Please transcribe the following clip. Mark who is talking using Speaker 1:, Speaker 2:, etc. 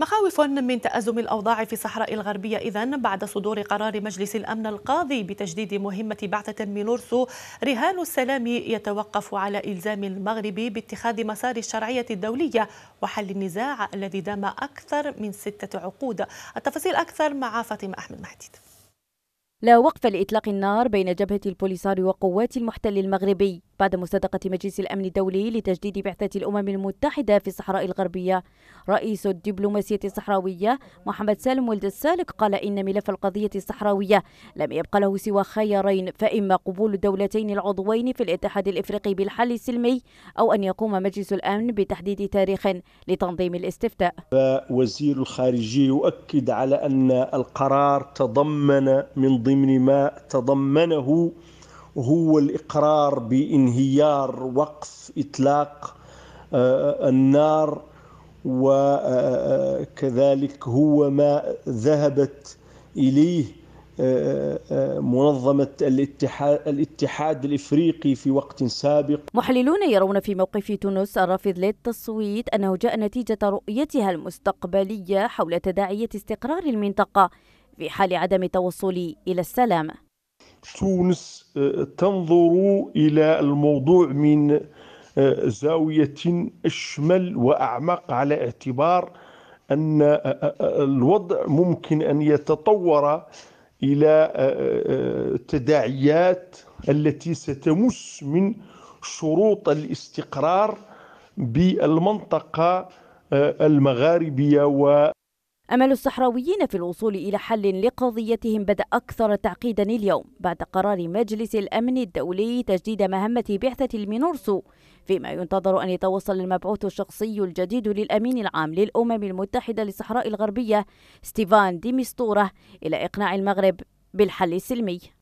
Speaker 1: مخاوف من تأزم الأوضاع في الصحراء الغربية إذا بعد صدور قرار مجلس الأمن القاضي بتجديد مهمة بعثة مينورسو رهان السلام يتوقف على إلزام المغرب باتخاذ مسار الشرعية الدولية وحل النزاع الذي دام أكثر من ستة عقود التفاصيل أكثر مع فاطمة أحمد محديد
Speaker 2: لا وقف لإطلاق النار بين جبهة البوليساريو وقوات المحتل المغربي بعد مصادقة مجلس الأمن الدولي لتجديد بعثة الأمم المتحدة في الصحراء الغربية رئيس الدبلوماسية الصحراوية محمد سالم ولد السالك قال إن ملف القضية الصحراوية لم يبقى له سوى خيارين فإما قبول الدولتين العضوين في الاتحاد الإفريقي بالحل السلمي أو أن يقوم مجلس الأمن بتحديد تاريخ لتنظيم الاستفتاء
Speaker 3: وزير الخارجية يؤكد على أن القرار تضمن من ضمن ما تضمنه هو الإقرار بانهيار وقف إطلاق آه، آه، النار وكذلك آه، هو ما ذهبت إليه منظمة الاتحاد, الاتحاد الإفريقي في وقت سابق
Speaker 2: محللون يرون في موقف تونس الرافض للتصويت أنه جاء نتيجة رؤيتها المستقبلية حول تداعية استقرار المنطقة في حال عدم التوصل إلى السلام
Speaker 4: تونس آه، تنظر إلى الموضوع من آه، زاوية أشمل وأعمق على اعتبار أن آه، الوضع ممكن أن يتطور إلى تداعيات التي ستمس من شروط الاستقرار بالمنطقة المغاربية و
Speaker 2: أمل الصحراويين في الوصول إلى حل لقضيتهم بدأ أكثر تعقيدا اليوم بعد قرار مجلس الأمن الدولي تجديد مهمة بعثة المينورسو فيما ينتظر أن يتوصل المبعوث الشخصي الجديد للأمين العام للأمم المتحدة للصحراء الغربية ستيفان ديمستورة إلى إقناع المغرب بالحل السلمي